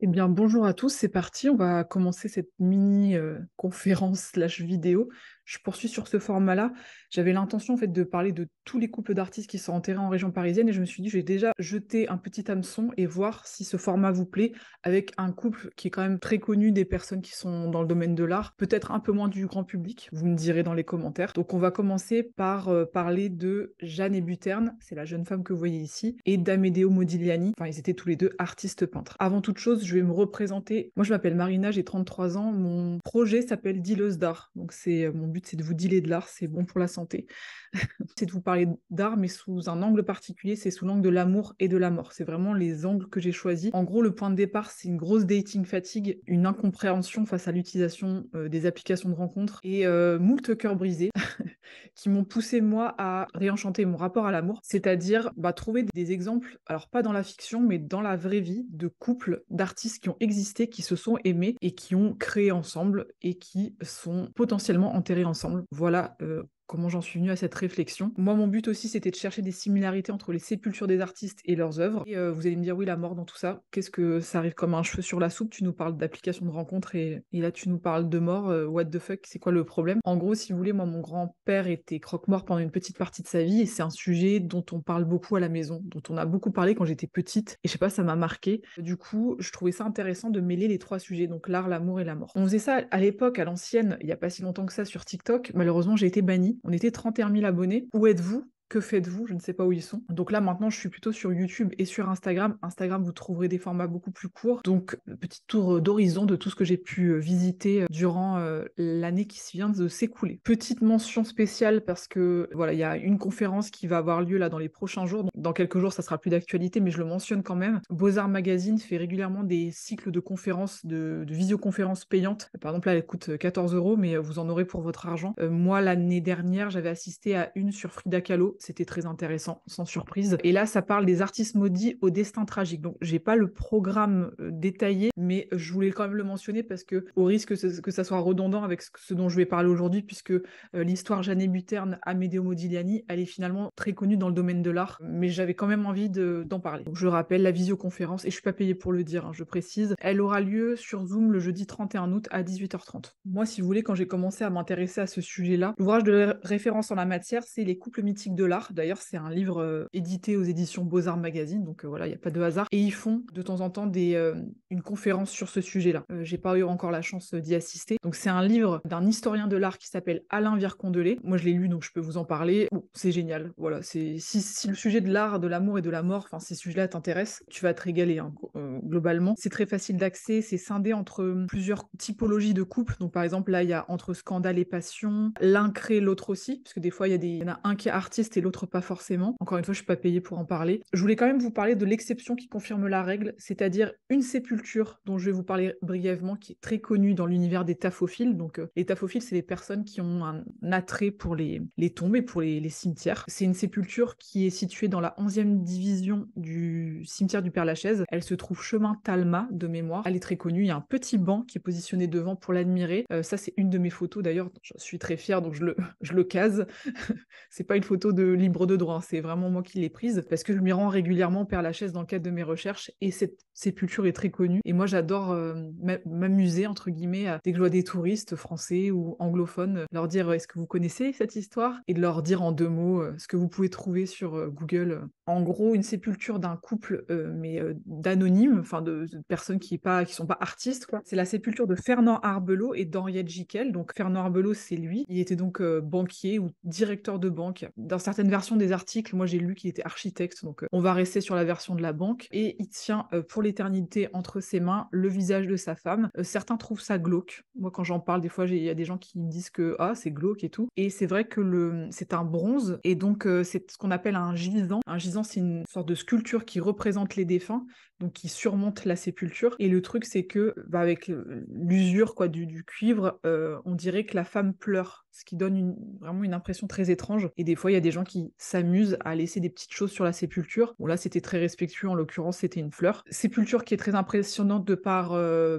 Eh bien, bonjour à tous, c'est parti. On va commencer cette mini-conférence euh, slash vidéo je poursuis sur ce format-là. J'avais l'intention en fait de parler de tous les couples d'artistes qui sont enterrés en région parisienne et je me suis dit je vais déjà jeter un petit hameçon et voir si ce format vous plaît avec un couple qui est quand même très connu des personnes qui sont dans le domaine de l'art, peut-être un peu moins du grand public, vous me direz dans les commentaires. Donc on va commencer par euh, parler de Jeanne et Buterne, c'est la jeune femme que vous voyez ici, et d'Amedeo Modigliani. Enfin, ils étaient tous les deux artistes peintres. Avant toute chose, je vais me représenter. Moi, je m'appelle Marina, j'ai 33 ans. Mon projet s'appelle Dileuse d'art. Donc c'est euh, mon c'est de vous dealer de l'art, c'est bon pour la santé. c'est de vous parler d'art, mais sous un angle particulier, c'est sous l'angle de l'amour et de la mort. C'est vraiment les angles que j'ai choisis. En gros, le point de départ, c'est une grosse dating fatigue, une incompréhension face à l'utilisation euh, des applications de rencontre et euh, moult cœurs brisés. qui m'ont poussé moi à réenchanter mon rapport à l'amour, c'est-à-dire bah, trouver des exemples, alors pas dans la fiction, mais dans la vraie vie, de couples d'artistes qui ont existé, qui se sont aimés et qui ont créé ensemble et qui sont potentiellement enterrés ensemble. Voilà euh, comment j'en suis venue à cette réflexion. Moi, mon but aussi, c'était de chercher des similarités entre les sépultures des artistes et leurs œuvres. Et euh, vous allez me dire, oui, la mort dans tout ça, qu'est-ce que ça arrive comme un cheveu sur la soupe Tu nous parles d'application de rencontre et, là, tu nous parles de mort. Euh, what the fuck, c'est quoi le problème En gros, si vous voulez, moi, mon grand-père était croque-mort pendant une petite partie de sa vie et c'est un sujet dont on parle beaucoup à la maison, dont on a beaucoup parlé quand j'étais petite. Et je sais pas, ça m'a marqué. Du coup, je trouvais ça intéressant de mêler les trois sujets, donc l'art, l'amour et la mort. On faisait ça à l'époque, à l'ancienne, il n'y a pas si longtemps que ça sur TikTok. Malheureusement, j'ai été bannie on était 31 000 abonnés. Où êtes-vous que faites-vous Je ne sais pas où ils sont. Donc là, maintenant, je suis plutôt sur YouTube et sur Instagram. Instagram, vous trouverez des formats beaucoup plus courts. Donc, petit tour euh, d'horizon de tout ce que j'ai pu euh, visiter euh, durant l'année qui vient de s'écouler. Petite mention spéciale parce que, voilà, il y a une conférence qui va avoir lieu là dans les prochains jours. Donc, dans quelques jours, ça sera plus d'actualité, mais je le mentionne quand même. Beaux-Arts Magazine fait régulièrement des cycles de conférences, de, visioconférences payantes. Par exemple, là, elle coûte 14 euros, mais vous en aurez pour votre argent. moi, l'année dernière, j'avais assisté à une sur Frida Kahlo c'était très intéressant, sans surprise. Et là, ça parle des artistes maudits au destin tragique. Donc, j'ai pas le programme euh, détaillé, mais je voulais quand même le mentionner parce que, au risque que ça soit redondant avec ce dont je vais parler aujourd'hui, puisque euh, l'histoire Jeannet Buterne, Amedeo Modigliani, elle est finalement très connue dans le domaine de l'art, mais j'avais quand même envie d'en parler. je rappelle la visioconférence, et je suis pas payée pour le dire, hein, je précise, elle aura lieu sur Zoom le jeudi 31 août à 18h30. Moi, si vous voulez, quand j'ai commencé à m'intéresser à ce sujet-là, l'ouvrage de référence en la matière, c'est Les couples mythiques de l'art. D'ailleurs, c'est un livre euh, édité aux éditions Beaux-Arts Magazine, donc euh, voilà, il n'y a pas de hasard. Et ils font de temps en temps des, euh, une conférence sur ce sujet-là. J'ai pas eu encore la chance d'y assister. Donc c'est un livre d'un historien de l'art qui s'appelle Alain Vircondelet. Moi, je l'ai lu, donc je peux vous en parler. Oh, c'est génial. Voilà, c'est si, le sujet de l'art, de l'amour et de la mort, enfin ces sujets-là t'intéressent, tu vas te régaler hein, globalement. C'est très facile d'accès, c'est scindé entre plusieurs typologies de couples. Donc par exemple là, il y a entre scandale et passion, l'un crée l'autre aussi, parce des fois il y y en a un qui est artiste l'autre pas forcément. Encore une fois, je suis pas payé pour en parler. Je voulais quand même vous parler de l'exception qui confirme la règle, c'est-à-dire une sépulture dont je vais vous parler brièvement, qui est très connue dans l'univers des taphophiles. Donc, euh, les taphophiles, c'est les personnes qui ont un attrait pour les, tombes et pour les, cimetières. C'est une sépulture qui est située dans la 11e division du cimetière du Père-Lachaise. Elle se trouve chemin Talma de mémoire. Elle est très connue. Il y a un petit banc qui est positionné devant pour l'admirer. Euh, ça, c'est une de mes photos d'ailleurs. Je suis très fière, donc je le, je le case. c'est pas une photo de libre de droit. Hein. C'est vraiment moi qui l'ai prise parce que je m'y rends régulièrement Père Lachaise dans le cadre de mes recherches et cette sépulture est très connue. Et moi, j'adore euh, m'amuser, entre guillemets, à, dès que je vois des touristes français ou anglophones, euh, leur dire euh, est-ce que vous connaissez cette histoire et de leur dire en deux mots ce que vous pouvez trouver sur Google. En gros, une sépulture d'un couple, mais d'anonymes, enfin de, personnes qui ne sont pas artistes. C'est la sépulture de Fernand Arbelot et d'Henriette Jiquel. Donc, Fernand Arbelot, c'est lui. Il était donc banquier ou directeur de banque dans certain version des articles, moi j'ai lu qu'il était architecte, donc euh, on va rester sur la version de la banque. Et il tient euh, pour l'éternité entre ses mains le visage de sa femme. Euh, certains trouvent ça glauque. Moi quand j'en parle, des fois il y a des gens qui me disent que ah c'est glauque et tout. Et c'est vrai que le c'est un bronze et donc c'est ce qu'on appelle un gisant. Un gisant c'est une sorte de sculpture qui représente les défunts donc qui surmonte la sépulture. Et le truc, c'est que, bah, avec l'usure quoi du, cuivre, on dirait que la femme pleure, ce qui donne vraiment une impression très étrange. Et des fois, il y a des gens qui s'amusent à laisser des petites choses sur la sépulture. Bon, là, c'était très respectueux, en l'occurrence, c'était une fleur. Sépulture qui est très impressionnante de par,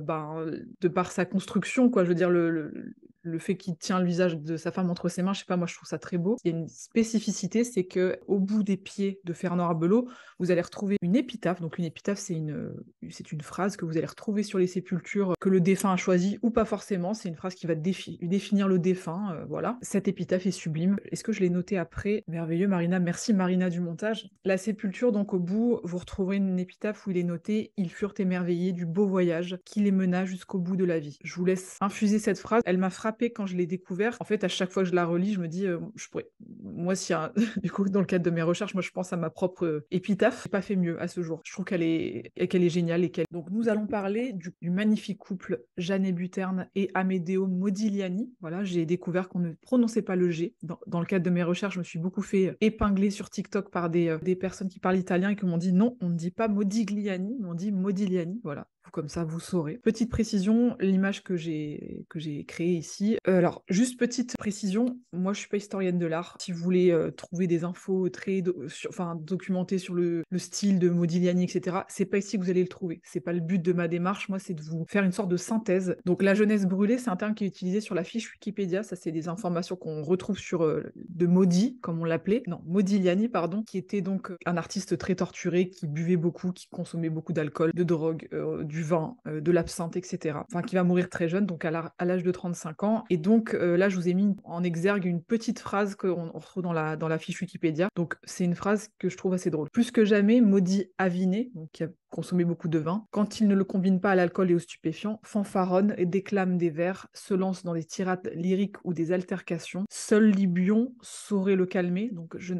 ben, de par sa construction, quoi. Je veux dire, le, le fait qu'il tient le visage de sa femme entre ses mains, je sais pas, moi je trouve ça très beau. Il y a une spécificité, c'est que au bout des pieds de Fernand Arbelot, vous allez retrouver une épitaphe. Donc une épitaphe, c'est une, c'est une phrase que vous allez retrouver sur les sépultures que le défunt a choisi ou pas forcément. C'est une phrase qui va définir le défunt. Euh, voilà. Cette épitaphe est sublime. Est-ce que je l'ai notée après Merveilleux, Marina. Merci Marina du montage. La sépulture, donc au bout, vous retrouverez une épitaphe où il est noté Ils furent émerveillés du beau voyage qui les mena jusqu'au bout de la vie. Je vous laisse infuser cette phrase. Elle m'a frappé quand je l'ai découvert. En fait, à chaque fois que je la relis, je me dis, euh, je pourrais. Moi, si du coup, dans le cadre de mes recherches, moi, je pense à ma propre euh, épitaphe. J'ai pas fait mieux à ce jour. Je trouve qu'elle est, qu'elle est géniale et qu'elle. Donc, nous allons parler du, magnifique couple Jeanne Buterne et Amedeo Modigliani. Voilà, j'ai découvert qu'on ne prononçait pas le G. Dans, le cadre de mes recherches, je me suis beaucoup fait épingler sur TikTok par des, euh, des personnes qui parlent italien et qui m'ont dit non, on ne dit pas Modigliani, on dit Modigliani. Voilà comme ça vous saurez. Petite précision, l'image que j'ai que j'ai créée ici. Euh, alors juste petite précision, moi je suis pas historienne de l'art. Si vous voulez euh, trouver des infos très enfin documentées sur le, style de Modigliani etc, c'est pas ici que vous allez le trouver. C'est pas le but de ma démarche. Moi c'est de vous faire une sorte de synthèse. Donc la jeunesse brûlée, c'est un terme qui est utilisé sur la fiche Wikipédia. Ça c'est des informations qu'on retrouve sur euh, de Modi comme on l'appelait, non Modigliani pardon, qui était donc un artiste très torturé, qui buvait beaucoup, qui consommait beaucoup d'alcool, de drogue, du du vin, euh, de l'absinthe, etc. Enfin, qui va mourir très jeune, donc à l'âge de 35 ans. Et donc euh, là, je vous ai mis en exergue une petite phrase qu'on retrouve dans la, dans la fiche Wikipédia. Donc c'est une phrase que je trouve assez drôle. Plus que jamais, maudit Aviné, donc, a consommer beaucoup de vin. Quand il ne le combine pas à l'alcool et aux stupéfiants, fanfaronne et déclame des vers, se lance dans des tirades lyriques ou des altercations. Seul Libion saurait le calmer. Donc je,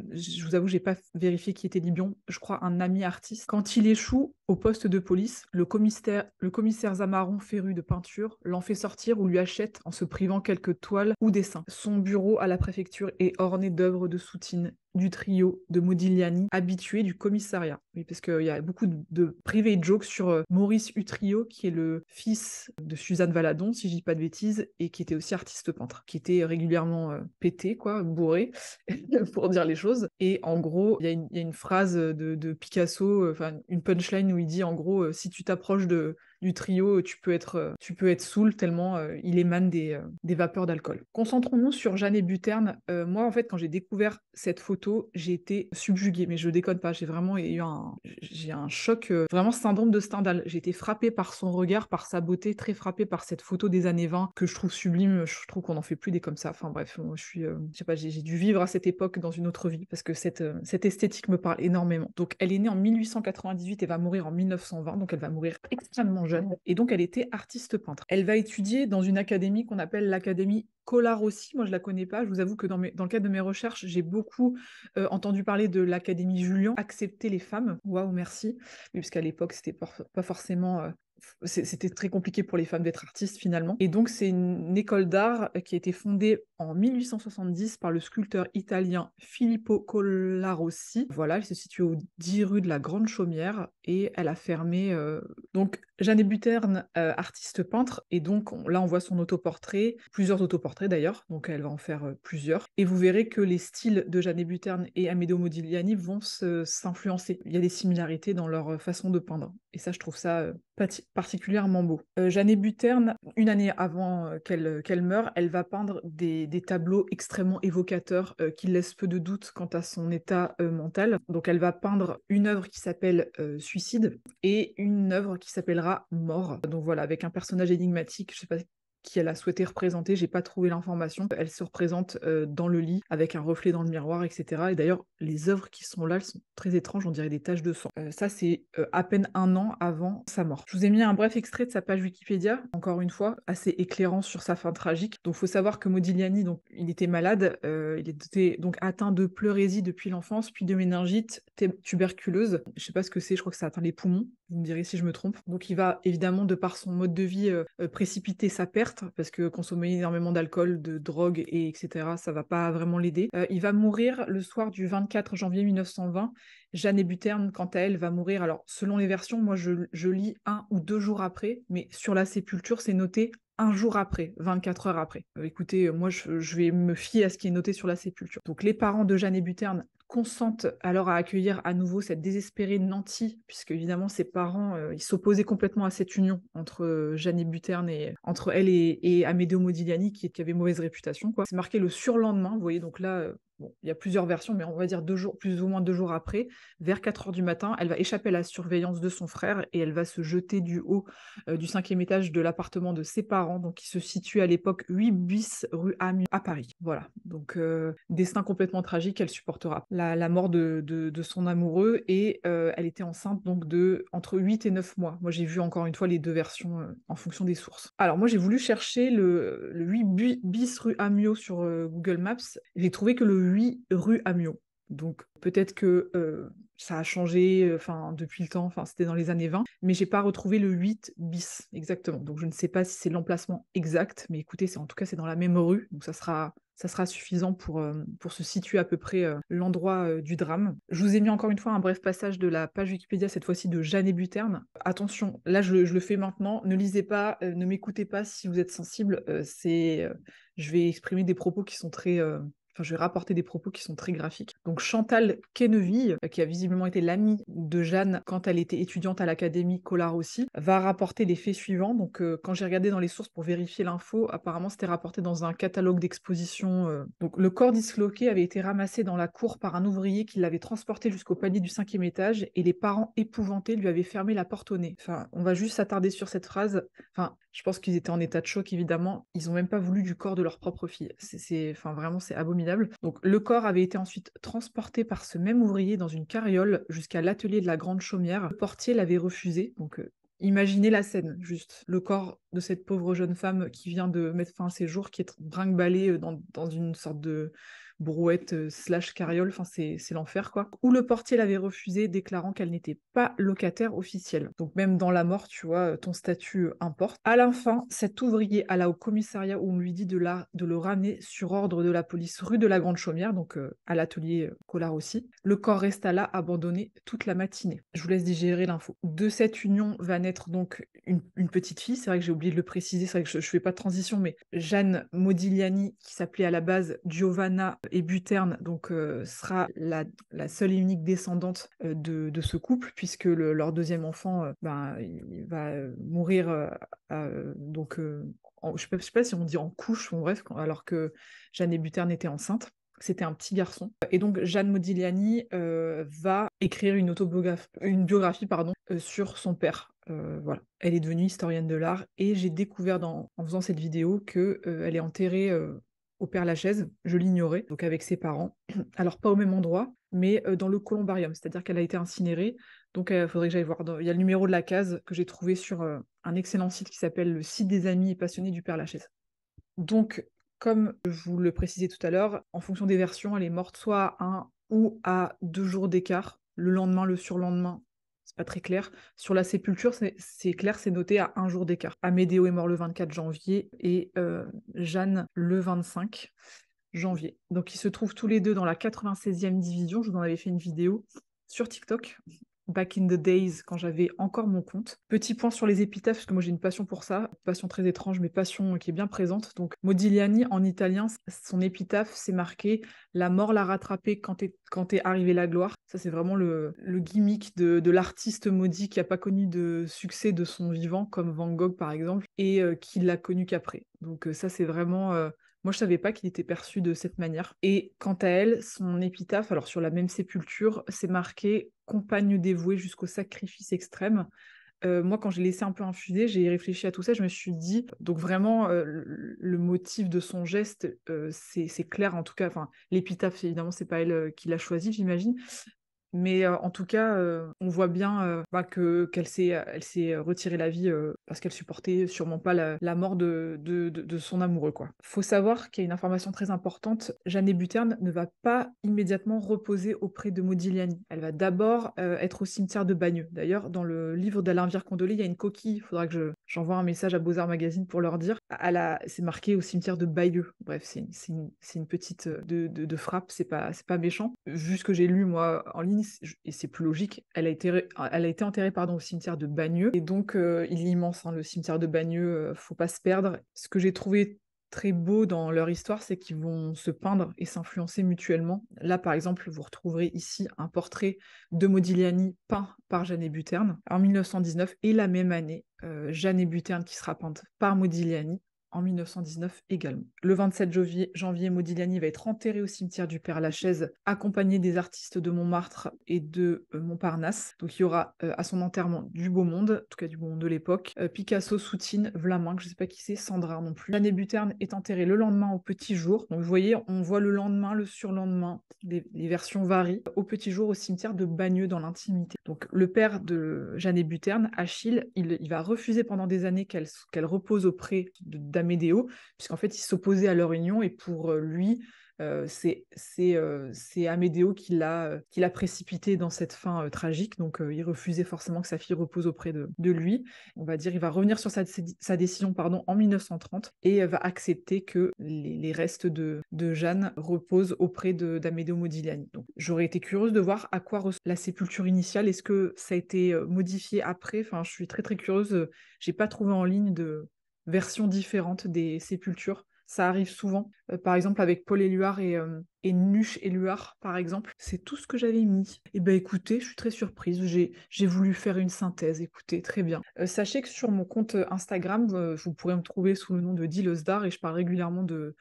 vous avoue, j'ai pas vérifié qui était Libion. Je crois un ami artiste. Quand il échoue au poste de police, le commissaire, le commissaire Zamaron, féru de peinture, l'en fait sortir ou lui achète en se privant quelques toiles ou dessins. Son bureau à la préfecture est orné d'œuvres de soutine du trio de Modigliani, habitué du commissariat. Oui, parce qu'il y a beaucoup de private joke sur euh, Maurice Utrio, qui est le fils de Suzanne Valadon, si je dis pas de bêtises, et qui était aussi artiste peintre, qui était régulièrement euh, pété, quoi, bourré, pour dire les choses. Et en gros, il y, a une phrase de, de Picasso, euh, enfin une punchline où il dit en gros, si tu t'approches de du trio, tu peux être, euh, tu peux être saoul tellement euh, il émane euh, des, vapeurs d'alcool. Concentrons-nous sur Jeanne Buterne. moi, en fait, quand j'ai découvert cette photo, j'ai été subjuguée, mais je déconne pas, j'ai vraiment eu un, j'ai un choc, vraiment syndrome de Stendhal. J'ai été frappée par son regard, par sa beauté, très frappée par cette photo des années 20 que je trouve sublime. Je trouve qu'on n'en fait plus des comme ça. Enfin bref, je suis, je sais pas, j'ai dû vivre à cette époque dans une autre vie parce que cette, cette esthétique me parle énormément. Donc, elle est née en 1898 et va mourir en 1920, donc elle va mourir extrêmement et donc, elle était artiste peintre. Elle va étudier dans une académie qu'on appelle l'Académie Collard aussi. Moi, je la connais pas. Je vous avoue que dans, le cadre de mes recherches, j'ai beaucoup euh, entendu parler de l'Académie Julien, accepter les femmes. Waouh, merci. Mais puisqu'à l'époque, c'était pas forcément euh, c'était très compliqué pour les femmes d'être artistes finalement. Et donc c'est une école d'art euh, qui a été fondée en 1870 par le sculpteur italien Filippo Collarossi. Voilà, elle se situe au 10 rue de la Grande Chaumière et elle a fermé. Euh, donc Jeanne Buterne, euh, artiste peintre, et donc là on voit son autoportrait, plusieurs autoportraits d'ailleurs, donc elle va en faire plusieurs. Et vous verrez que les styles de Jeanne Buterne et Amedeo Modigliani vont s'influencer. Il y a des similarités dans leur façon de peindre. Et ça, je trouve ça particulièrement beau. Euh, Janet Buterne, une année avant euh, euh, qu'elle meure, elle va peindre des, tableaux extrêmement évocateurs qui laissent peu de doutes quant à son état mental. Donc elle va peindre une œuvre qui s'appelle Suicide et une œuvre qui s'appellera Mort. Donc voilà, avec un personnage énigmatique, je sais pas qui elle a souhaité représenter. J'ai pas trouvé l'information. Elle se représente euh, dans le lit avec un reflet dans le miroir, etc. Et d'ailleurs, les œuvres qui sont là, elles sont très étranges. On dirait des taches de sang. Euh, ça, c'est euh, à peine un an avant sa mort. Je vous ai mis un bref extrait de sa page Wikipédia, encore une fois, assez éclairant sur sa fin tragique. Donc, faut savoir que Modigliani, donc, il était malade. il était donc atteint de pleurésie depuis l'enfance, puis de méningite tuberculeuse. Je sais pas ce que c'est. Je crois que ça atteint les poumons. Vous me direz si je me trompe. Donc, il va évidemment de par son mode de vie précipiter sa perte parce que consommer énormément d'alcool, de drogue, et etc., ça va pas vraiment l'aider. Euh, il va mourir le soir du 24 janvier 1920. Jeanne Buterne, quant à elle, va mourir. Alors, selon les versions, moi, je, lis un ou deux jours après, mais sur la sépulture, c'est noté un jour après, 24 heures après. Euh, écoutez, moi, je, je, vais me fier à ce qui est noté sur la sépulture. Donc, les parents de Jeanne et Buterne consente alors à accueillir à nouveau cette désespérée Nantie, puisque évidemment ses parents euh, ils s'opposaient complètement à cette union entre euh, Jeanne et Buterne et entre elle et, Modigliani qui, avait mauvaise réputation. Quoi. C'est marqué le surlendemain, vous voyez, donc là, euh, bon, il y a plusieurs versions, mais on va dire deux jours, plus ou moins deux jours après, vers 4 heures du matin, elle va échapper à la surveillance de son frère et elle va se jeter du haut du cinquième étage de l'appartement de ses parents, donc qui se situe à l'époque 8 bis rue Amu à Paris. Voilà, donc destin complètement tragique, elle supportera la, mort de, son amoureux et euh, elle était enceinte donc de entre 8 et 9 mois. Moi j'ai vu encore une fois les deux versions euh, en fonction des sources. Alors moi j'ai voulu chercher le, 8 bis rue Amio sur euh, Google Maps. J'ai trouvé que le 8 rue Amio. Donc peut-être que ça a changé depuis le temps, c'était dans les années 20, mais j'ai pas retrouvé le 8 bis exactement. Donc je ne sais pas si c'est l'emplacement exact, mais écoutez, c'est en tout cas c'est dans la même rue, donc ça sera ça sera suffisant pour, euh, pour se situer à peu près euh, l'endroit euh, du drame. Je vous ai mis encore une fois un bref passage de la page Wikipédia, cette fois-ci de Jeanne Buterne. Attention, là je, le fais maintenant, ne lisez pas, ne m'écoutez pas si vous êtes sensible, c'est je vais exprimer des propos qui sont très, je vais rapporter des propos qui sont très graphiques. Donc Chantal Kenneville, euh, qui a visiblement été l'amie de Jeanne quand elle était étudiante à l'Académie Collard aussi, va rapporter les faits suivants. Donc euh, quand j'ai regardé dans les sources pour vérifier l'info, apparemment c'était rapporté dans un catalogue d'exposition. Euh. Donc le corps disloqué avait été ramassé dans la cour par un ouvrier qui l'avait transporté jusqu'au palier du cinquième étage et les parents épouvantés lui avaient fermé la porte au nez. Enfin, on va juste s'attarder sur cette phrase. Enfin, je pense qu'ils étaient en état de choc évidemment. Ils ont même pas voulu du corps de leur propre fille. C'est, enfin vraiment c'est abominable. Donc le corps avait été ensuite transporté par ce même ouvrier dans une carriole jusqu'à l'atelier de la Grande Chaumière. Le portier l'avait refusé, donc euh, Imaginez la scène, juste le corps de cette pauvre jeune femme qui vient de mettre fin à ses jours, qui est brinque euh, dans une sorte de brouette euh, slash carriole, enfin c'est l'enfer quoi. Où le portier l'avait refusé, déclarant qu'elle n'était pas locataire officielle. Donc même dans la mort, tu vois, euh, ton statut euh, importe. À la fin, cet ouvrier alla au commissariat où on lui dit de, la, de le ramener sur ordre de la police rue de la Grande Chaumière, donc à l'atelier Collard aussi. Le corps resta là, abandonné toute la matinée. Je vous laisse digérer l'info. De cette union va naître donc une, petite fille. C'est vrai que j'ai oublié de le préciser, c'est vrai que je, fais pas de transition, mais Jeanne Modigliani, qui s'appelait à la base Giovanna et Buterne donc, sera la, seule et unique descendante de, ce couple, puisque leur deuxième enfant ben, il va mourir donc, en, je ne sais, pas si on dit en couche bref, alors que Jeanne et Buterne était enceinte. C'était un petit garçon. Et donc Jeanne Modigliani va écrire une, autobiographie, une biographie pardon, sur son père. voilà. Elle est devenue historienne de l'art et j'ai découvert en faisant cette vidéo qu'elle est enterrée au Père Lachaise, je l'ignorais, donc avec ses parents. Alors pas au même endroit, mais euh, dans le columbarium, c'est-à-dire qu'elle a été incinérée. Donc il euh, faudrait que j'aille voir. Il y a le numéro de la case que j'ai trouvé sur euh, un excellent site qui s'appelle le site des amis et passionnés du Père Lachaise. Donc, comme je vous le précisais tout à l'heure, en fonction des versions, elle est morte soit à un ou à deux jours d'écart, le lendemain, le surlendemain pas très clair. Sur la sépulture, c'est clair, c'est noté à un jour d'écart. Amédéo est mort le 24 janvier et euh, Jeanne le 25 janvier. Donc ils se trouvent tous les deux dans la 96e division. Je vous en avais fait une vidéo sur TikTok back in the days quand j'avais encore mon compte. Petit point sur les épitaphes, parce que moi j'ai une passion pour ça, passion très étrange, mais passion qui est bien présente. Donc Modigliani en italien, son épitaphe c'est marqué La mort l'a rattrapé quand est quand arrivé la gloire. Ça c'est vraiment le, le gimmick de, l'artiste maudit qui n'a pas connu de succès de son vivant, comme Van Gogh par exemple, et euh, qui l'a connu qu'après. Donc euh, ça c'est vraiment... Euh, moi, je savais pas qu'il était perçu de cette manière. Et quant à elle, son épitaphe, alors sur la même sépulture, c'est marqué compagne dévouée jusqu'au sacrifice extrême. Euh, moi, quand j'ai laissé un peu infuser, j'ai réfléchi à tout ça, je me suis dit, donc vraiment, euh, le motif de son geste, euh, c'est clair en tout cas. Enfin, l'épitaphe, évidemment, c'est pas elle qui l'a choisi, j'imagine, mais en tout cas, on voit bien bah, que qu'elle s'est, elle s'est retirée la vie parce qu'elle supportait sûrement pas la, mort de, de, son amoureux. Quoi. Faut savoir qu'il y a une information très importante. Jeanne Buterne ne va pas immédiatement reposer auprès de Modigliani. Elle va d'abord être au cimetière de Bagneux. D'ailleurs, dans le livre d'Alain condolé il y a une coquille. Il faudra que j'envoie un message à Beaux-Arts Magazine pour leur dire. C'est marqué au cimetière de Bayeux. Bref, c'est une, petite de, frappe. C'est pas, c'est pas méchant. Juste que j'ai lu, moi, en ligne et c'est plus logique, elle a été, ah, elle a été enterrée pardon, au cimetière de Bagneux. Et donc, euh, il est immense, hein, le cimetière de Bagneux, euh, faut pas se perdre. Ce que j'ai trouvé très beau dans leur histoire, c'est qu'ils vont se peindre et s'influencer mutuellement. Là, par exemple, vous retrouverez ici un portrait de Modigliani peint par Jeannet Buterne en 1919 et la même année, euh, Jeanne Buterne qui sera peinte par Modigliani en 1919 également. Le 27 janvier, janvier, Modigliani va être enterré au cimetière du Père Lachaise, accompagné des artistes de Montmartre et de euh, Montparnasse. Donc il y aura euh, à son enterrement du beau monde, en tout cas du beau monde de l'époque, euh, Picasso, Soutine, Vlaminck, je sais pas qui c'est, Sandra non plus. L'année Buterne est enterrée le lendemain au petit jour. Donc vous voyez, on voit le lendemain, le surlendemain, les, versions varient, au petit jour au cimetière de Bagneux dans l'intimité. Donc le père de Jeanne Buterne, Achille, il, va refuser pendant des années qu'elle repose auprès de Amédéo, puisqu'en fait, il s'opposait à leur union et pour euh, lui, euh, euh, c'est Amédéo qui l'a précipité dans cette fin tragique, donc il refusait forcément que sa fille repose auprès de, lui. On va dire, il va revenir sur sa, décision pardon, en 1930 et va accepter que les, restes de, de, Jeanne reposent auprès d'Amédéo Modigliani. Donc j'aurais été curieuse de voir à quoi la sépulture initiale, est-ce que ça a été modifié après Enfin, je suis très très curieuse, j'ai pas trouvé en ligne de, versions différentes des sépultures. Ça arrive souvent. Euh, par exemple, avec Paul Éluard et, euh, et Nuche Éluard, par exemple. C'est tout ce que j'avais mis. Eh ben écoutez, je suis très surprise. J'ai voulu faire une synthèse. Écoutez, très bien. Euh, sachez que sur mon compte Instagram, vous pourrez me trouver sous le nom de Dileuse et je parle régulièrement de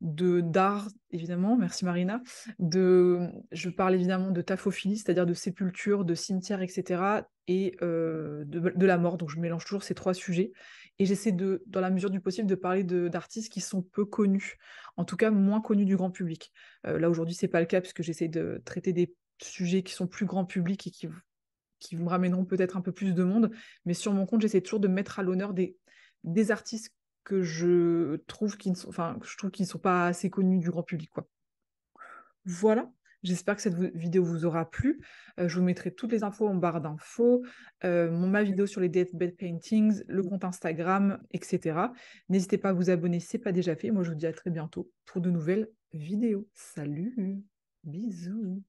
de d'art évidemment merci Marina de je parle évidemment de taphophilie c'est-à-dire de sépulture de cimetière etc et de, de la mort donc je mélange toujours ces trois sujets et j'essaie de, dans la mesure du possible, de parler d'artistes qui sont peu connus, en tout cas moins connus du grand public. Euh, là aujourd'hui, c'est pas le cas puisque j'essaie de traiter des sujets qui sont plus grand public et qui, qui me ramèneront peut-être un peu plus de monde. Mais sur mon compte, j'essaie toujours de mettre à l'honneur des, des artistes que je trouve qui ne sont, enfin, je trouve qu'ils sont pas assez connus du grand public, quoi. Voilà. J'espère que cette vidéo vous aura plu. Euh, je vous mettrai toutes les infos en barre d'infos, euh, mon ma vidéo sur les deathbed paintings, le mmh. compte Instagram, etc. N'hésitez pas à vous abonner si ce n'est pas déjà fait. Moi, je vous dis à très bientôt pour de nouvelles vidéos. Salut, bisous.